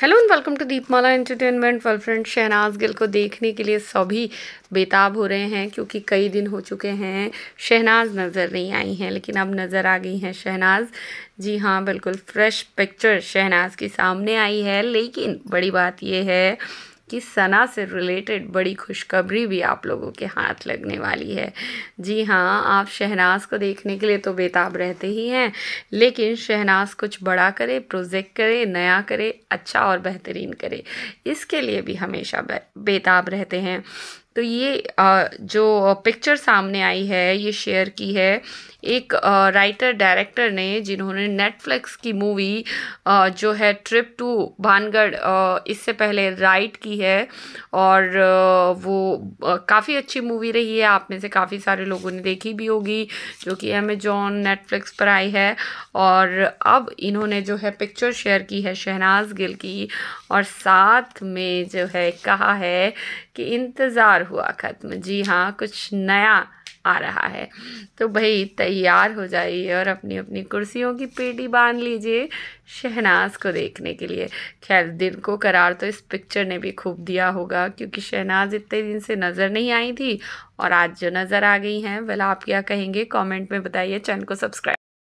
hello and welcome to Deepmala entertainment well friend Shehnaaz Gill को देखने के लिए सभी बेताब हो रहे हैं क्योंकि कई दिन हो चुके हैं शहनाज नज़र नहीं आई हैं लेकिन अब नज़र आ गई हैं शहनाज जी हाँ बिल्कुल फ्रेश पिक्चर शहनाज के सामने आई है लेकिन बड़ी बात यह है कि सना से रिलेटेड बड़ी खुशखबरी भी आप लोगों के हाथ लगने वाली है जी हाँ आप शहनाज को देखने के लिए तो बेताब रहते ही हैं लेकिन शहनाज कुछ बड़ा करे प्रोजेक्ट करे नया करे अच्छा और बेहतरीन करे इसके लिए भी हमेशा बेताब रहते हैं तो ये जो पिक्चर सामने आई है ये शेयर की है एक राइटर डायरेक्टर ने जिन्होंने नेटफ्लिक्स की मूवी जो है ट्रिप टू भानगढ़ इससे पहले राइट की है और वो काफ़ी अच्छी मूवी रही है आप में से काफ़ी सारे लोगों ने देखी भी होगी जो कि अमेजोन नेटफ्लिक्स पर आई है और अब इन्होंने जो है पिक्चर शेयर की है शहनाज गिल की और साथ में जो है कहा है कि इंतज़ार हुआ ख़त्म जी हाँ कुछ नया आ रहा है तो भाई तैयार हो जाइए और अपनी अपनी कुर्सियों की पेटी बांध लीजिए शहनाज को देखने के लिए खैर दिल को करार तो इस पिक्चर ने भी खूब दिया होगा क्योंकि शहनाज इतने दिन से नज़र नहीं आई थी और आज जो नज़र आ गई हैं वेल आप क्या कहेंगे कमेंट में बताइए चैनल को सब्सक्राइब